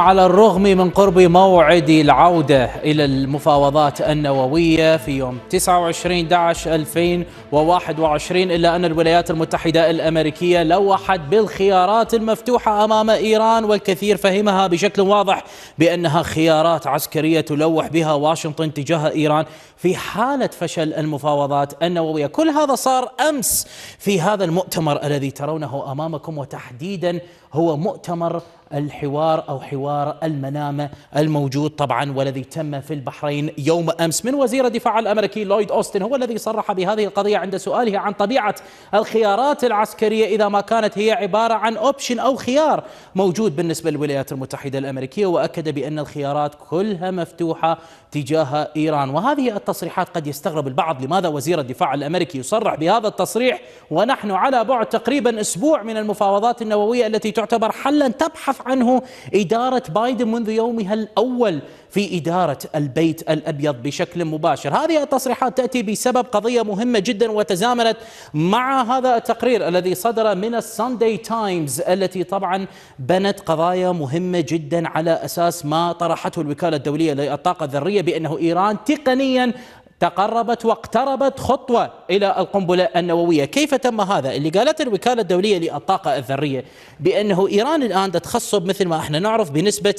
على الرغم من قرب موعد العودة إلى المفاوضات النووية في يوم 29 11 2021 إلا أن الولايات المتحدة الأمريكية لوحت بالخيارات المفتوحة أمام إيران والكثير فهمها بشكل واضح بأنها خيارات عسكرية تلوح بها واشنطن تجاه إيران في حالة فشل المفاوضات النووية كل هذا صار أمس في هذا المؤتمر الذي ترونه أمامكم وتحديدا هو مؤتمر الحوار أو حوار حوار المنامة الموجود طبعا والذي تم في البحرين يوم أمس من وزير الدفاع الأمريكي لويد أوستن هو الذي صرح بهذه القضية عند سؤاله عن طبيعة الخيارات العسكرية إذا ما كانت هي عبارة عن أوبشن أو خيار موجود بالنسبة للولايات المتحدة الأمريكية وأكد بأن الخيارات كلها مفتوحة تجاه إيران وهذه التصريحات قد يستغرب البعض لماذا وزير الدفاع الأمريكي يصرح بهذا التصريح ونحن على بعد تقريبا أسبوع من المفاوضات النووية التي تعتبر حلا تبحث عنه إدارة إدارة بايدن منذ يومها الأول في إدارة البيت الأبيض بشكل مباشر هذه التصريحات تأتي بسبب قضية مهمة جدا وتزامنت مع هذا التقرير الذي صدر من الساندي تايمز التي طبعا بنت قضايا مهمة جدا على أساس ما طرحته الوكالة الدولية للطاقة الذرية بأنه إيران تقنيا تقربت واقتربت خطوة إلى القنبلة النووية كيف تم هذا؟ اللي قالت الوكالة الدولية للطاقة الذرية بأنه إيران الآن تخصب مثل ما احنا نعرف بنسبة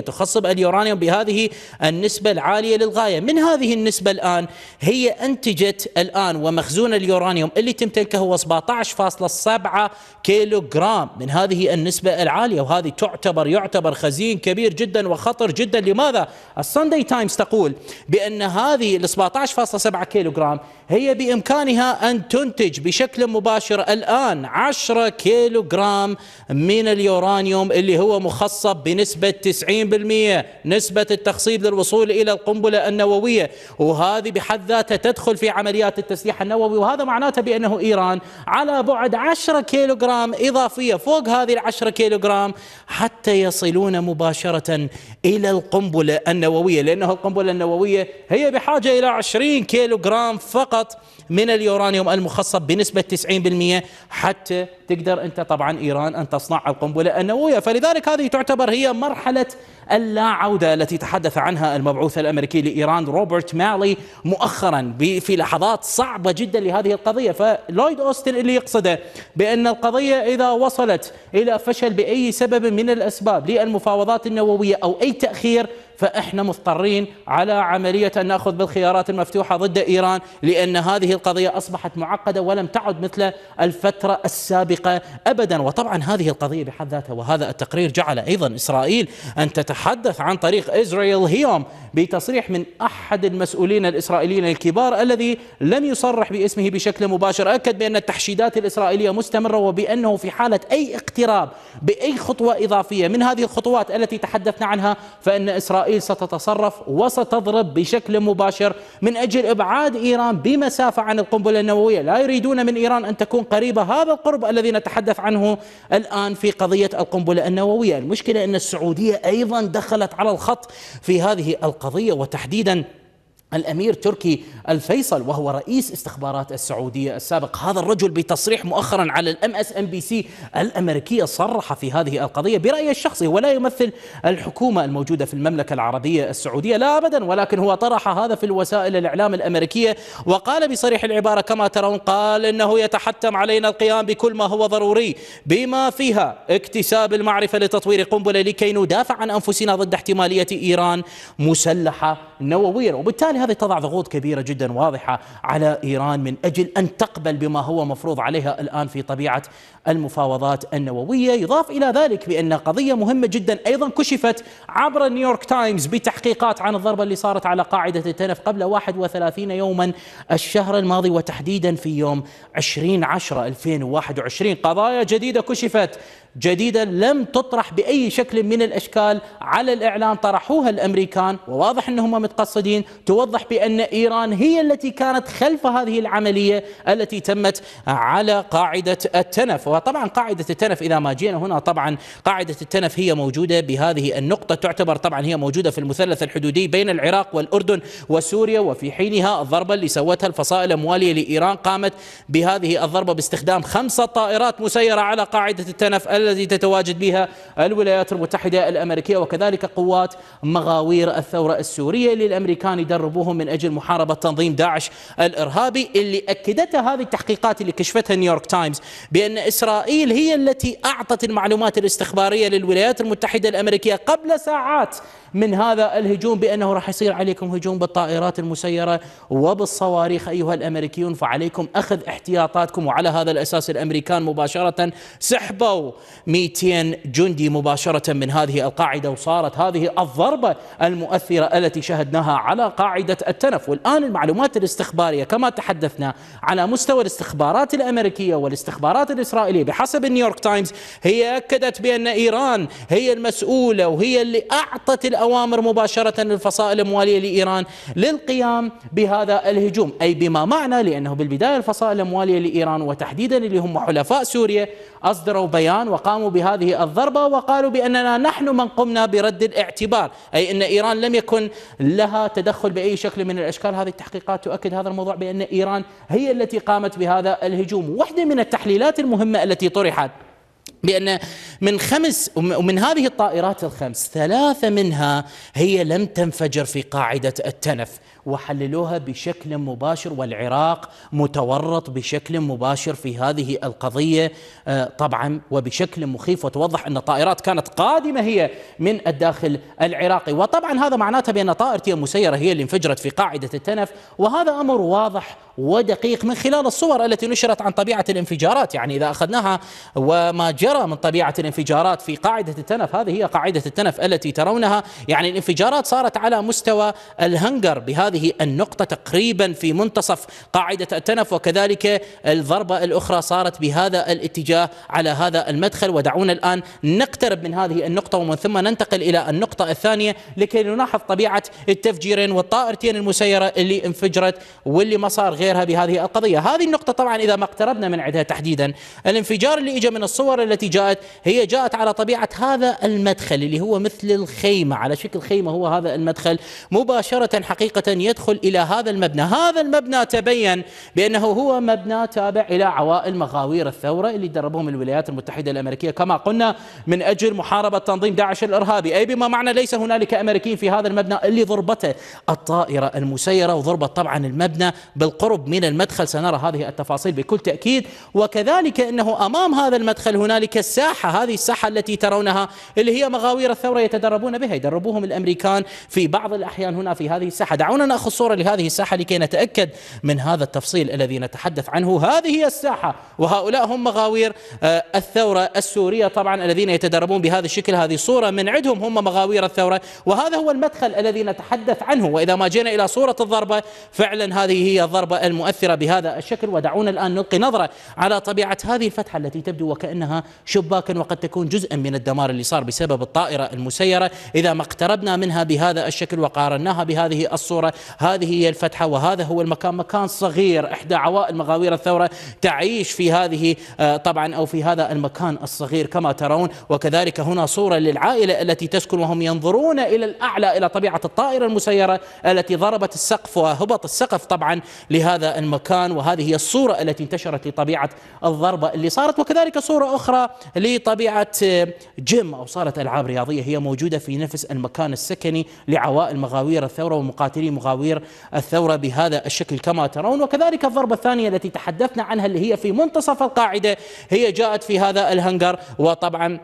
60% تخصب اليورانيوم بهذه النسبة العالية للغاية من هذه النسبة الآن هي أنتجت الآن ومخزون اليورانيوم اللي تمتلكه هو 17.7 كيلو جرام من هذه النسبة العالية وهذه تعتبر يعتبر خزين كبير جدا وخطر جدا لماذا؟ الساندي تايمز تقول بأن هذا هذه ال 17.7 كيلوغرام هي بإمكانها أن تنتج بشكل مباشر الآن 10 كيلوغرام من اليورانيوم اللي هو مخصب بنسبة 90% نسبة التخصيب للوصول إلى القنبلة النووية وهذه بحد ذاتها تدخل في عمليات التسليح النووي وهذا معناته بأنه إيران على بعد 10 كيلوغرام إضافية فوق هذه ال 10 كيلوغرام حتى يصلون مباشرة إلى القنبلة النووية لأنه القنبلة النووية هي بحد بحاجة إلى 20 كيلو جرام فقط من اليورانيوم المخصب بنسبة 90% حتى تقدر أنت طبعا إيران أن تصنع القنبلة النووية فلذلك هذه تعتبر هي مرحلة اللا عودة التي تحدث عنها المبعوث الأمريكي لإيران روبرت مالي مؤخرا في لحظات صعبة جدا لهذه القضية فلويد أوستن اللي يقصده بأن القضية إذا وصلت إلى فشل بأي سبب من الأسباب للمفاوضات النووية أو أي تأخير فإحنا مضطرين على عملية أن نأخذ بالخيارات المفتوحة ضد إيران لأن هذه القضية أصبحت معقدة ولم تعد مثل الفترة السابقة أبدا وطبعا هذه القضية بحد ذاتها وهذا التقرير جعل أيضا إسرائيل أن تتحدث تحدث عن طريق إسرائيل هيوم بتصريح من أحد المسؤولين الإسرائيليين الكبار الذي لم يصرح باسمه بشكل مباشر أكد بأن التحشيدات الإسرائيلية مستمرة وبأنه في حالة أي اقتراب بأي خطوة إضافية من هذه الخطوات التي تحدثنا عنها فإن إسرائيل ستتصرف وستضرب بشكل مباشر من أجل إبعاد إيران بمسافة عن القنبلة النووية لا يريدون من إيران أن تكون قريبة هذا القرب الذي نتحدث عنه الآن في قضية القنبلة النووية المشكلة أن السعودية أيضا دخلت على الخط في هذه القضيه وتحديدا الامير تركي الفيصل وهو رئيس استخبارات السعوديه السابق، هذا الرجل بتصريح مؤخرا على الام اس ام بي سي الامريكيه صرح في هذه القضيه برايه الشخصي ولا يمثل الحكومه الموجوده في المملكه العربيه السعوديه لا ابدا ولكن هو طرح هذا في الوسائل الاعلام الامريكيه وقال بصريح العباره كما ترون قال انه يتحتم علينا القيام بكل ما هو ضروري بما فيها اكتساب المعرفه لتطوير قنبله لكي ندافع عن انفسنا ضد احتماليه ايران مسلحه نوويا وبالتالي وبالتالي يعني هذه تضع ضغوط كبيرة جدا واضحة على إيران من أجل أن تقبل بما هو مفروض عليها الآن في طبيعة المفاوضات النووية يضاف إلى ذلك بأن قضية مهمة جدا أيضا كشفت عبر نيويورك تايمز بتحقيقات عن الضربة اللي صارت على قاعدة التنف قبل 31 يوما الشهر الماضي وتحديدا في يوم 20 10 2021 قضايا جديدة كشفت جديدة لم تطرح بأي شكل من الأشكال على الإعلام طرحوها الأمريكان وواضح أنهم متقصدين توضح يوضح بأن إيران هي التي كانت خلف هذه العملية التي تمت على قاعدة التنف وطبعا قاعدة التنف إذا ما جينا هنا طبعا قاعدة التنف هي موجودة بهذه النقطة تعتبر طبعا هي موجودة في المثلث الحدودي بين العراق والأردن وسوريا وفي حينها الضربة اللي سوتها الفصائل الموالية لإيران قامت بهذه الضربة باستخدام خمسة طائرات مسيرة على قاعدة التنف التي تتواجد بها الولايات المتحدة الأمريكية وكذلك قوات مغاوير الثورة السورية للأمريكان يدربون ربهم من أجل محاربة تنظيم داعش الإرهابي اللي أكدتها هذه التحقيقات اللي كشفتها نيويورك تايمز بأن إسرائيل هي التي أعطت المعلومات الاستخبارية للولايات المتحدة الأمريكية قبل ساعات من هذا الهجوم بأنه راح يصير عليكم هجوم بالطائرات المسيرة وبالصواريخ أيها الأمريكيون فعليكم أخذ احتياطاتكم وعلى هذا الأساس الأمريكان مباشرة سحبوا 200 جندي مباشرة من هذه القاعدة وصارت هذه الضربة المؤثرة التي شهدناها على قاعدة قاعدة التنف والآن المعلومات الاستخبارية كما تحدثنا على مستوى الاستخبارات الأمريكية والاستخبارات الإسرائيلية بحسب النيويورك تايمز هي أكدت بأن إيران هي المسؤولة وهي اللي أعطت الأوامر مباشرة للفصائل الأموالية لإيران للقيام بهذا الهجوم أي بما معنى لأنه بالبداية الفصائل الأموالية لإيران وتحديدا اللي هم حلفاء سوريا أصدروا بيان وقاموا بهذه الضربة وقالوا بأننا نحن من قمنا برد الاعتبار أي أن إيران لم يكن لها تدخل بأي شكل من الأشكال هذه التحقيقات تؤكد هذا الموضوع بأن إيران هي التي قامت بهذا الهجوم واحدة من التحليلات المهمة التي طرحت بأن من خمس ومن هذه الطائرات الخمس ثلاثة منها هي لم تنفجر في قاعدة التنف وحللوها بشكل مباشر والعراق متورط بشكل مباشر في هذه القضية آه، طبعا وبشكل مخيف وتوضح أن الطائرات كانت قادمة هي من الداخل العراقي وطبعا هذا معناته بأن طائرتي المسيرة هي اللي انفجرت في قاعدة التنف وهذا أمر واضح ودقيق من خلال الصور التي نشرت عن طبيعة الانفجارات يعني إذا أخذناها وما جرى من طبيعة الانفجارات في قاعدة التنف هذه هي قاعدة التنف التي ترونها يعني الانفجارات صارت على مستوى الهنجر بهذه النقطة تقريبا في منتصف قاعدة التنف وكذلك الضربة الأخرى صارت بهذا الاتجاه على هذا المدخل ودعونا الآن نقترب من هذه النقطة ومن ثم ننتقل إلى النقطة الثانية لكي نلاحظ طبيعة التفجيرين والطائرتين المسيرة اللي انفجرت واللي ما صار غير وغيرها بهذه القضية هذه النقطة طبعا إذا ما اقتربنا من عدها تحديدا الانفجار اللي إجا من الصور التي جاءت هي جاءت على طبيعة هذا المدخل اللي هو مثل الخيمة على شكل خيمة هو هذا المدخل مباشرة حقيقة يدخل إلى هذا المبنى هذا المبنى تبين بأنه هو مبنى تابع إلى عوائل مغاوير الثورة اللي دربهم الولايات المتحدة الأمريكية كما قلنا من أجل محاربة تنظيم داعش الإرهابي أي بما معنى ليس هنالك أمريكيين في هذا المبنى اللي ضربته الطائرة المسيرة وضربت طبعا المبنى بالقرب بالقرب من المدخل سنرى هذه التفاصيل بكل تأكيد وكذلك أنه أمام هذا المدخل هنالك الساحة هذه الساحة التي ترونها اللي هي مغاوير الثورة يتدربون بها يدربوهم الأمريكان في بعض الأحيان هنا في هذه الساحة دعونا نأخذ صورة لهذه الساحة لكي نتأكد من هذا التفصيل الذي نتحدث عنه هذه هي الساحة وهؤلاء هم مغاوير آه، الثورة السورية طبعا الذين يتدربون بهذا الشكل هذه صورة من عندهم هم مغاوير الثورة وهذا هو المدخل الذي نتحدث عنه وإذا ما جينا إلى صورة الضربة فعلا هذه هي الضربة المؤثرة بهذا الشكل ودعونا الآن نلقي نظرة على طبيعة هذه الفتحة التي تبدو وكأنها شباكا وقد تكون جزءا من الدمار اللي صار بسبب الطائرة المسيرة إذا ما اقتربنا منها بهذا الشكل وقارناها بهذه الصورة هذه هي الفتحة وهذا هو المكان مكان صغير إحدى عوائل مغاوير الثورة تعيش في هذه آه، طبعا أو في هذا المكان الصغير كما ترون وكذلك هنا صورة للعائلة التي تسكن وهم ينظرون إلى الأعلى إلى طبيعة الطائرة المسيرة التي ضربت السقف وهبط السقف طبعا لهذا هذا المكان وهذه هي الصورة التي انتشرت لطبيعة الضربة اللي صارت وكذلك صورة أخرى لطبيعة آه، جيم أو صالة ألعاب رياضية هي موجودة في نفس المكان السكني لعوائل مغاوير الثورة ومقاتلي مغاوير الثورة بهذا الشكل كما ترون وكذلك الضربة الثانية التي تحدثنا عنها اللي هي في منتصف القاعدة هي جاءت في هذا الهنجر وطبعا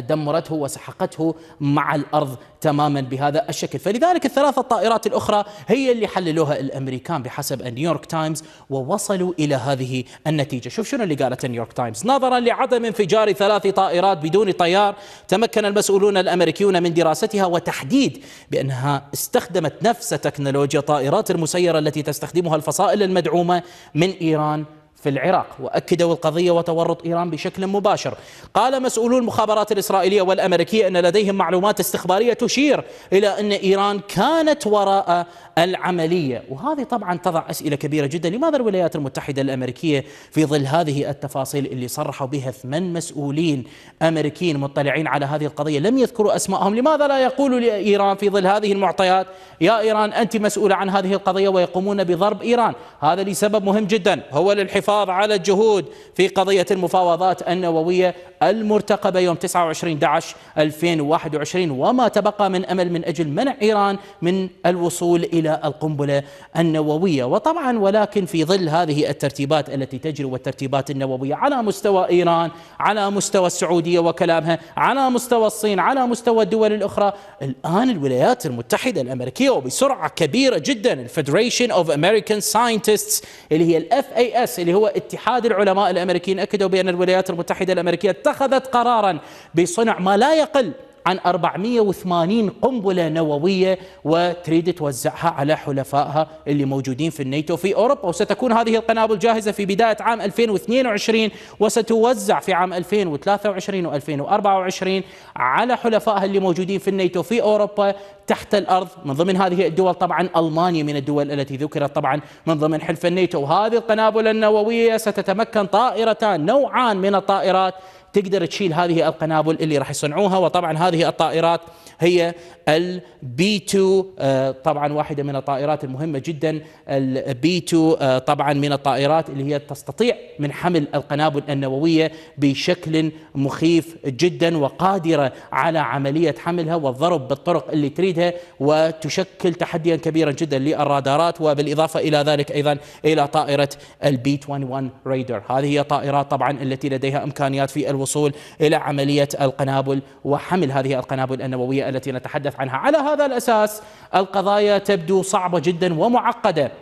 دمرته وسحقته مع الارض تماما بهذا الشكل، فلذلك الثلاثة الطائرات الاخرى هي اللي حللوها الامريكان بحسب النيويورك تايمز ووصلوا الى هذه النتيجه، شوف شنو اللي قالت النيويورك تايمز، نظرا لعدم انفجار ثلاث طائرات بدون طيار، تمكن المسؤولون الامريكيون من دراستها وتحديد بانها استخدمت نفس تكنولوجيا طائرات المسيره التي تستخدمها الفصائل المدعومه من ايران في العراق وأكدوا القضية وتورط إيران بشكل مباشر قال مسؤولو المخابرات الإسرائيلية والأمريكية أن لديهم معلومات استخبارية تشير إلى أن إيران كانت وراء العملية وهذه طبعا تضع أسئلة كبيرة جدا لماذا الولايات المتحدة الأمريكية في ظل هذه التفاصيل اللي صرحوا بها ثمان مسؤولين أمريكيين مطلعين على هذه القضية لم يذكروا أسمائهم لماذا لا يقولوا لإيران في ظل هذه المعطيات يا إيران أنت مسؤولة عن هذه القضية ويقومون بضرب إيران هذا لسبب مهم جدا هو للحفاظ الحفاظ على الجهود في قضية المفاوضات النووية المرتقبة يوم 29 11 2021 وما تبقى من أمل من أجل منع إيران من الوصول إلى القنبلة النووية وطبعا ولكن في ظل هذه الترتيبات التي تجري والترتيبات النووية على مستوى إيران على مستوى السعودية وكلامها على مستوى الصين على مستوى الدول الأخرى الآن الولايات المتحدة الأمريكية وبسرعة كبيرة جدا الفيدريشن اوف امريكان ساينتستس اللي هي الاف اي اس اللي هو هو اتحاد العلماء الأمريكيين أكدوا بأن الولايات المتحدة الأمريكية اتخذت قرارا بصنع ما لا يقل عن 480 قنبلة نووية وتريد توزعها على حلفائها اللي موجودين في الناتو في أوروبا وستكون هذه القنابل جاهزة في بداية عام 2022 وستوزع في عام 2023 و2024 على حلفائها اللي موجودين في الناتو في أوروبا تحت الأرض من ضمن هذه الدول طبعا ألمانيا من الدول التي ذكرت طبعا من ضمن حلف الناتو وهذه القنابل النووية ستتمكن طائرتان نوعان من الطائرات تقدر تشيل هذه القنابل اللي راح يصنعوها وطبعا هذه الطائرات هي البي 2 آه، طبعا واحده من الطائرات المهمه جدا البي 2 آه، طبعا من الطائرات اللي هي تستطيع من حمل القنابل النوويه بشكل مخيف جدا وقادره على عمليه حملها والضرب بالطرق اللي تريدها وتشكل تحديا كبيرا جدا للرادارات وبالاضافه الى ذلك ايضا الى طائره البي 21 ريدر هذه هي طائرات طبعا التي لديها امكانيات في الو... الوصول إلى عملية القنابل وحمل هذه القنابل النووية التي نتحدث عنها على هذا الأساس القضايا تبدو صعبة جدا ومعقدة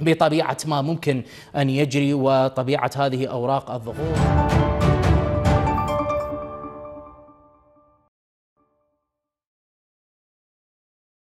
بطبيعة ما ممكن أن يجري وطبيعة هذه أوراق الظهور